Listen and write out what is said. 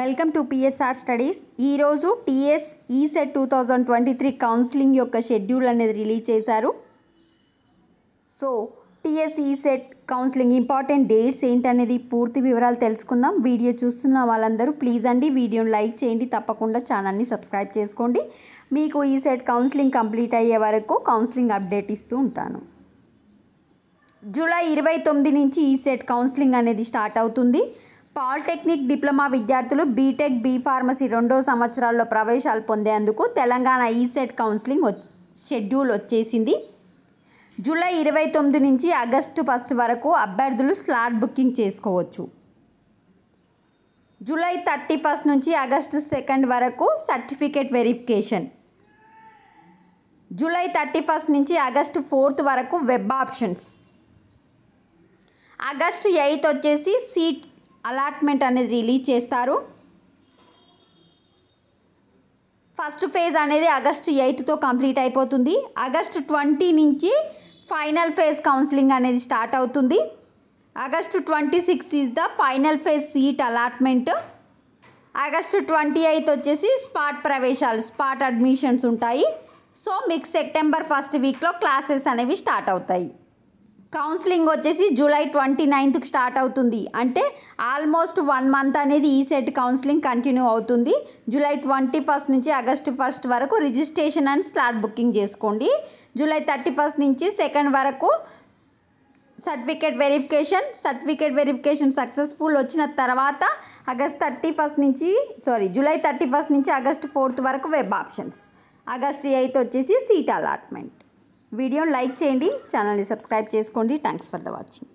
welcome to PSR studies ఈరోజు TS ECET two thousand twenty three counselling యొక్క schedule అనేది release చేశారు so TS ECET counselling important dates ఏంటనేది పూర్తి వివరాలు తెలుసుకుందాం వీడియో చూస్తున్న వాళ్ళందరూ ప్లీజ్ అండి వీడియోని లైక్ చేయండి తప్పకుండా ఛానల్ని సబ్స్క్రైబ్ చేసుకోండి మీకు ఈసెట్ కౌన్సిలింగ్ కంప్లీట్ అయ్యే వరకు కౌన్సిలింగ్ అప్డేట్ ఇస్తూ ఉంటాను జూలై ఇరవై తొమ్మిది నుంచి ఈసెట్ కౌన్సిలింగ్ అనేది స్టార్ట్ అవుతుంది పాలిటెక్నిక్ డిప్లొమా విద్యార్థులు బీటెక్ బీ ఫార్మసీ రెండో సంవత్సరాల్లో ప్రవేశాలు పొందేందుకు తెలంగాణ ఈసెట్ కౌన్సిలింగ్ షెడ్యూల్ వచ్చేసింది జూలై ఇరవై తొమ్మిది నుంచి ఆగస్టు ఫస్ట్ వరకు అభ్యర్థులు స్లాట్ బుకింగ్ చేసుకోవచ్చు జూలై థర్టీ ఫస్ట్ నుంచి ఆగస్టు సెకండ్ వరకు certificate verification July thirty first నుంచి ఆగస్టు ఫోర్త్ వరకు వెబ్ ఆప్షన్స్ ఆగస్టు ఎయిత్ వచ్చేసి సీట్ అలాట్మెంట్ అనేది రిలీజ్ చేస్తారు ఫస్ట్ ఫేజ్ అనేది ఆగస్టు ఎయిత్తో కంప్లీట్ అయిపోతుంది ఆగస్టు ట్వంటీ నుంచి ఫైనల్ ఫేజ్ కౌన్సిలింగ్ అనేది స్టార్ట్ అవుతుంది August twenty six is the final phase seat allotment August twenty eighth వచ్చేసి స్పాట్ ప్రవేశాలు స్పాట్ అడ్మిషన్స్ ఉంటాయి సో మీకు సెప్టెంబర్ ఫస్ట్ వీక్లో క్లాసెస్ అనేవి స్టార్ట్ అవుతాయి కౌన్సిలింగ్ వచ్చేసి జూలై ట్వంటీ నైన్త్కి స్టార్ట్ అవుతుంది అంటే ఆల్మోస్ట్ వన్ మంత్ అనేది ఈ సెట్ కౌన్సిలింగ్ కంటిన్యూ అవుతుంది జూలై ట్వంటీ ఫస్ట్ నుంచి ఆగస్ట్ ఫస్ట్ వరకు రిజిస్ట్రేషన్ అండ్ స్లాట్ బుకింగ్ చేసుకోండి జూలై థర్టీ ఫస్ట్ నుంచి సెకండ్ వరకు certificate verification certificate verification successful వచ్చిన తర్వాత ఆగస్ట్ థర్టీ ఫస్ట్ నుంచి సారీ జూలై థర్టీ ఫస్ట్ నుంచి ఆగస్ట్ ఫోర్త్ వరకు వెబ్ ఆప్షన్స్ ఆగస్ట్ ఎయిత్ వచ్చేసి సీట్ అలాట్మెంట్ వీడియో లైక్ చేయండి ఛానల్ని సబ్స్క్రైబ్ చేసుకోండి థ్యాంక్స్ ఫర్ ద వాచింగ్